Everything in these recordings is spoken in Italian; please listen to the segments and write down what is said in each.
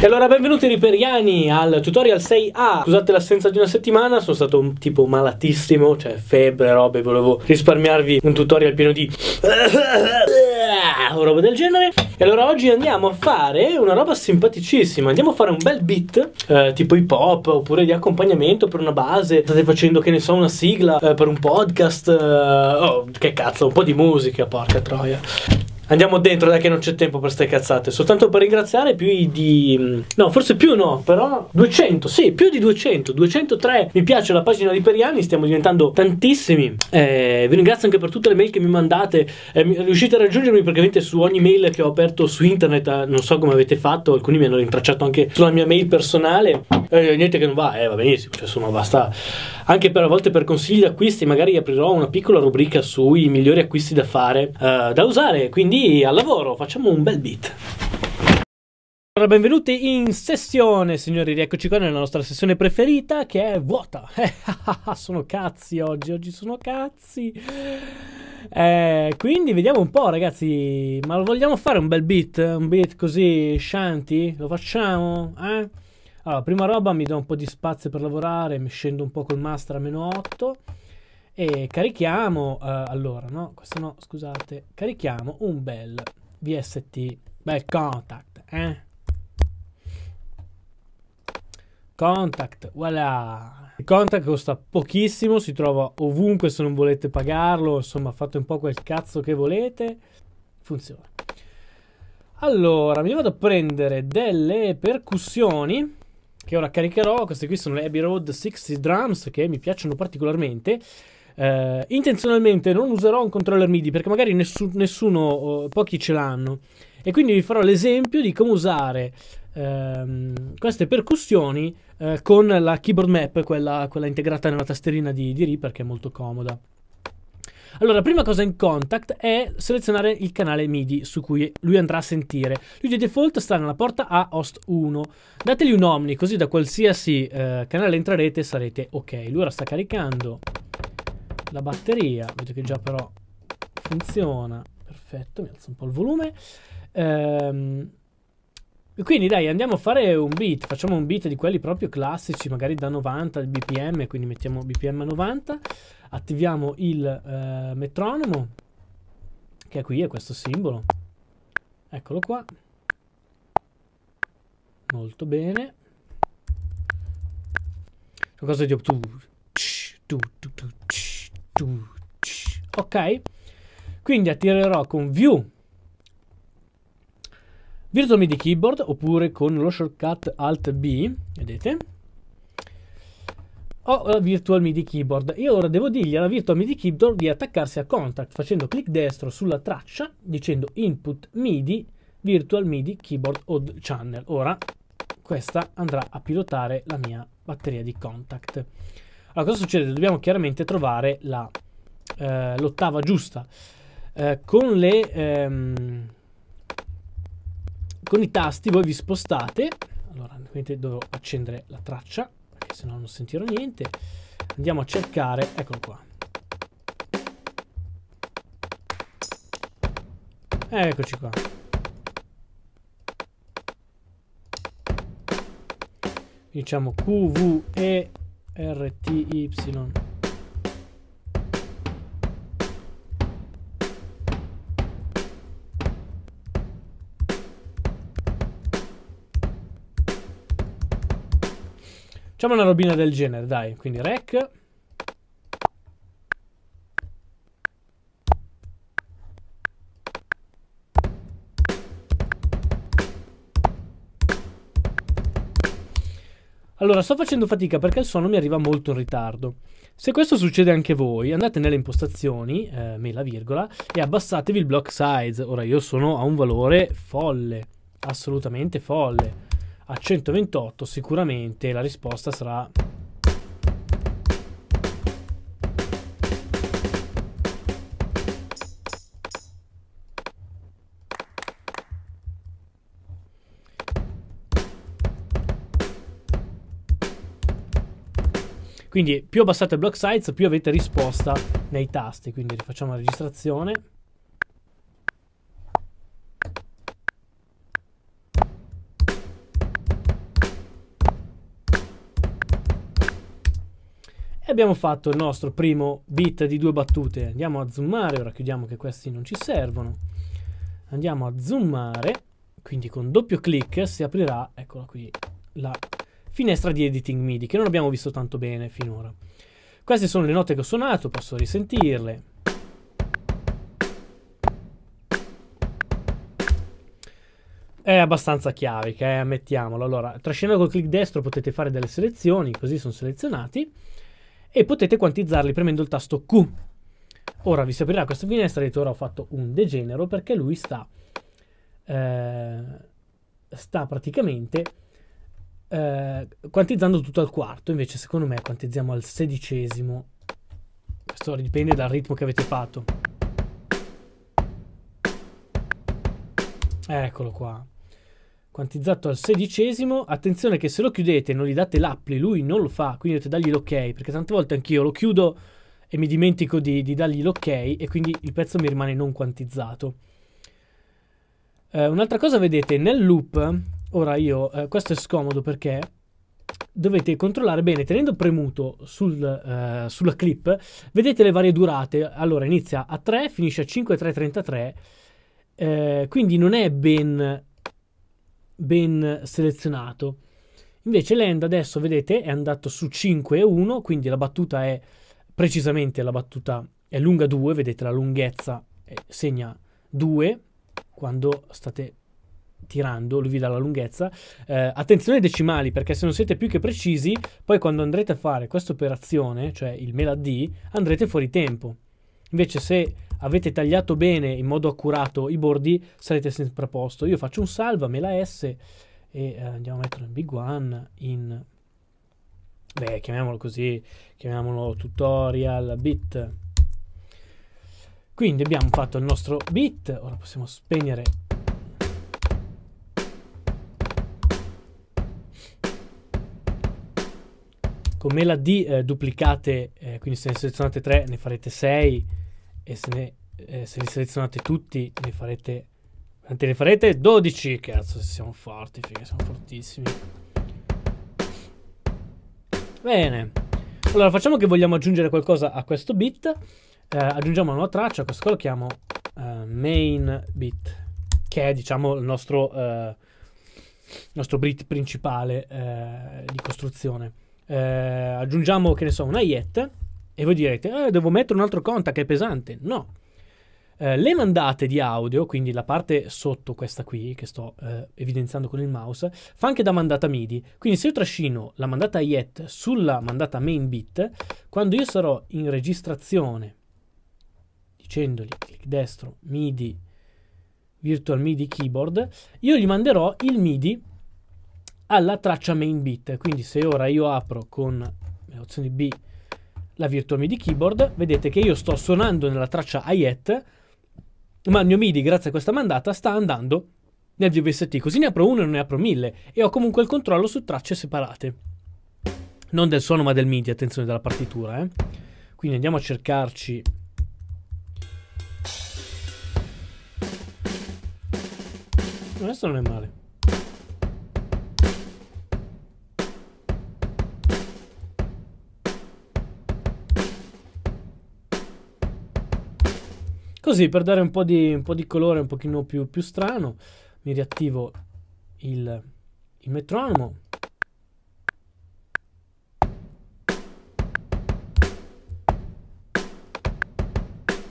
E allora benvenuti riperiani al tutorial 6A Scusate l'assenza di una settimana, sono stato un tipo malatissimo Cioè febbre, robe, volevo risparmiarvi un tutorial pieno di o roba del genere. E allora oggi andiamo a fare una roba simpaticissima. Andiamo a fare un bel beat, eh, tipo hip hop, oppure di accompagnamento per una base. State facendo, che ne so, una sigla eh, per un podcast. Eh, oh, che cazzo, un po' di musica, porca troia. Andiamo dentro, dai che non c'è tempo per ste cazzate. Soltanto per ringraziare più di... Mm, no, forse più no, però 200, sì, più di 200. 203 mi piace la pagina di Periani, stiamo diventando tantissimi. Eh, vi ringrazio anche per tutte le mail che mi mandate. Eh, riuscite a raggiungermi praticamente su ogni mail che ho aperto su internet. Eh, non so come avete fatto, alcuni mi hanno rintracciato anche sulla mia mail personale eh, niente che non va, eh, va benissimo, cioè, insomma basta. Anche per a volte per consigli di acquisti magari aprirò una piccola rubrica sui migliori acquisti da fare, eh, da usare, quindi al lavoro, facciamo un bel beat. Allora, benvenuti in sessione, signori. Rieccoci qua nella nostra sessione preferita che è vuota. Eh, sono cazzi oggi, oggi sono cazzi. Eh, quindi vediamo un po', ragazzi. Ma lo vogliamo fare un bel beat? Un beat così shanty? Lo facciamo? Eh? Allora, prima roba mi do un po' di spazio per lavorare, mi scendo un po' col master a meno 8 e carichiamo, eh, allora, no, questo no, scusate, carichiamo un bel VST, bel contact, eh? Contact, voilà. Il contact costa pochissimo, si trova ovunque se non volete pagarlo, insomma fate un po' quel cazzo che volete, funziona. Allora, mi vado a prendere delle percussioni che ora caricherò. Queste qui sono le Abbey Road 60 Drums che mi piacciono particolarmente. Eh, intenzionalmente non userò un controller MIDI perché magari nessu- nessuno, pochi ce l'hanno. E quindi vi farò l'esempio di come usare ehm, queste percussioni eh, con la keyboard map, quella, quella integrata nella tasterina di, di Reaper che è molto comoda. Allora, la prima cosa in Contact è selezionare il canale MIDI su cui lui andrà a sentire. Lui di default sta nella porta a host 1. Dategli un Omni, così da qualsiasi eh, canale entrerete sarete ok. Lui ora sta caricando la batteria, vedo che già però funziona. Perfetto, mi alzo un po' il volume. Ehm... Quindi dai, andiamo a fare un beat, facciamo un beat di quelli proprio classici, magari da 90 il BPM, quindi mettiamo BPM a 90, attiviamo il eh, metronomo, che è qui, è questo simbolo, eccolo qua, molto bene, cosa di obtuso, ok, quindi attirerò con view Virtual MIDI Keyboard oppure con lo shortcut Alt B, vedete? Ho la eh, Virtual MIDI Keyboard e ora devo dirgli alla Virtual MIDI Keyboard di attaccarsi a Contact facendo clic destro sulla traccia dicendo Input MIDI Virtual MIDI Keyboard Odd Channel. Ora questa andrà a pilotare la mia batteria di Contact. Allora cosa succede? Dobbiamo chiaramente trovare eh, l'ottava eh, giusta. Eh, con le... Ehm, con i tasti voi vi spostate allora devo accendere la traccia perché se no non sentirò niente andiamo a cercare eccolo qua eccoci qua diciamo QVERTY Facciamo una robina del genere, dai. Quindi rec. Allora, sto facendo fatica perché il suono mi arriva molto in ritardo. Se questo succede anche voi, andate nelle impostazioni, eh, me la virgola, e abbassatevi il block size. Ora io sono a un valore folle, assolutamente folle a 128 sicuramente la risposta sarà Quindi più abbassate il block size, più avete risposta nei tasti. Quindi rifacciamo la registrazione. abbiamo fatto il nostro primo bit di due battute. Andiamo a zoomare, ora chiudiamo che questi non ci servono. Andiamo a zoomare, quindi con doppio clic si aprirà, eccola qui, la finestra di editing MIDI che non abbiamo visto tanto bene finora. Queste sono le note che ho suonato, posso risentirle. È abbastanza chiavica, eh, ammettiamolo. Allora, trascinando col clic destro potete fare delle selezioni, così sono selezionati e potete quantizzarli premendo il tasto Q. Ora vi si aprirà questa finestra, e ora ho fatto un degenero perché lui sta, eh, sta praticamente eh, quantizzando tutto al quarto, invece secondo me quantizziamo al sedicesimo. Questo dipende dal ritmo che avete fatto. Eccolo qua quantizzato al sedicesimo. Attenzione che se lo chiudete e non gli date l'appli, lui non lo fa, quindi dovete dargli l'ok, perché tante volte anch'io lo chiudo e mi dimentico di, di dargli l'ok e quindi il pezzo mi rimane non quantizzato. Eh, un'altra cosa, vedete, nel loop, ora io, eh, questo è scomodo perché dovete controllare bene tenendo premuto sul, eh, sulla clip vedete le varie durate allora inizia a 3 finisce a 5 3 33 eh, quindi non è ben ben selezionato. Invece Land adesso, vedete, è andato su 5 e 1, quindi la battuta è precisamente la battuta è lunga 2, vedete la lunghezza segna 2 quando state tirando, lui vi dà la lunghezza. Eh, attenzione ai decimali, perché se non siete più che precisi, poi quando andrete a fare questa operazione, cioè il mela D, andrete fuori tempo. Invece se avete tagliato bene in modo accurato i bordi sarete sempre a posto. Io faccio un salva, me la S e eh, andiamo a mettere un big one in... Beh, chiamiamolo così, chiamiamolo tutorial bit. Quindi abbiamo fatto il nostro bit, ora possiamo spegnere con me la D eh, duplicate, eh, quindi se ne selezionate 3 ne farete 6 e se, ne, eh, se li selezionate tutti ne farete... quanti ne farete 12, cazzo, se siamo forti, figa, siamo fortissimi. Bene. Allora, facciamo che vogliamo aggiungere qualcosa a questo bit. Eh, aggiungiamo una nuova traccia, questo lo chiamo uh, main bit, che è, diciamo, il nostro, uh, nostro bit principale uh, di costruzione. aggiungiamo, che ne so, una IET e voi direte, eh, devo mettere un altro conta che è pesante. No. Eh, le mandate di audio, quindi la parte sotto questa qui, che sto eh, evidenziando con il mouse, fa anche da mandata MIDI. Quindi se io trascino la mandata YET sulla mandata main bit, quando io sarò in registrazione, dicendogli clic destro MIDI virtual MIDI keyboard, io gli manderò il MIDI alla traccia main bit. Quindi se ora io apro con le opzioni B la Virtual MIDI Keyboard, vedete che io sto suonando nella traccia hi ma il mio MIDI, grazie a questa mandata, sta andando nel VBST, così ne apro uno e non ne apro mille, e ho comunque il controllo su tracce separate. Non del suono, ma del MIDI, attenzione, della partitura, eh. Quindi andiamo a cercarci... Questo non è male. Così, per dare un po' di, un po di colore un pochino più, più, strano, mi riattivo il, il metronomo.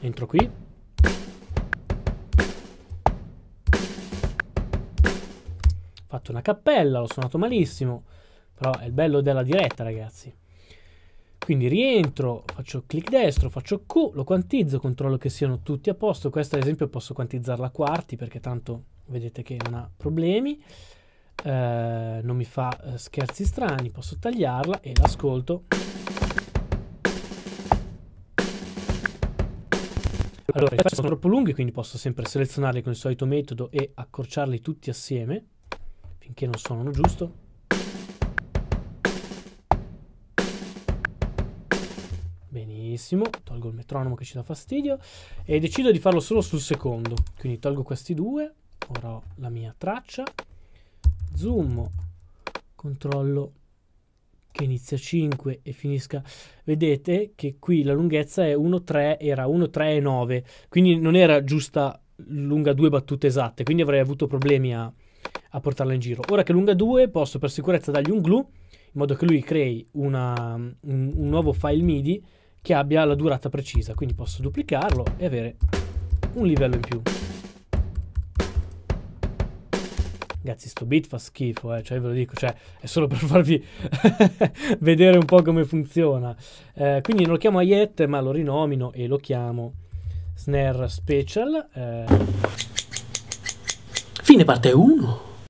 Entro qui. fatto una cappella, l'ho suonato malissimo, però è il bello della diretta, ragazzi. Quindi rientro, faccio clic destro, faccio Q, lo quantizzo, controllo che siano tutti a posto. Questa ad esempio posso quantizzarla a quarti perché tanto vedete che non ha problemi. Eh, non mi fa eh, scherzi strani, posso tagliarla e l'ascolto. Allora, i sono troppo lunghi, quindi posso sempre selezionarli con il solito metodo e accorciarli tutti assieme finché non suonano giusto. Benissimo, tolgo il metronomo che ci dà fastidio e decido di farlo solo sul secondo, quindi tolgo questi due, ora ho la mia traccia, zoom, controllo che inizia 5 e finisca, vedete che qui la lunghezza è 1,3, era 1,3,9, quindi non era giusta lunga due battute esatte, quindi avrei avuto problemi a, a portarla in giro. Ora che è lunga 2 posso per sicurezza dargli un glue, in modo che lui crei una, un, un nuovo file MIDI che abbia la durata precisa, quindi posso duplicarlo e avere un livello in più. Ragazzi, sto beat fa schifo, eh? cioè ve lo dico, cioè, è solo per farvi vedere un po' come funziona. Eh, quindi non lo chiamo Ayet, ma lo rinomino e lo chiamo Snare Special. Eh. Fine parte 1.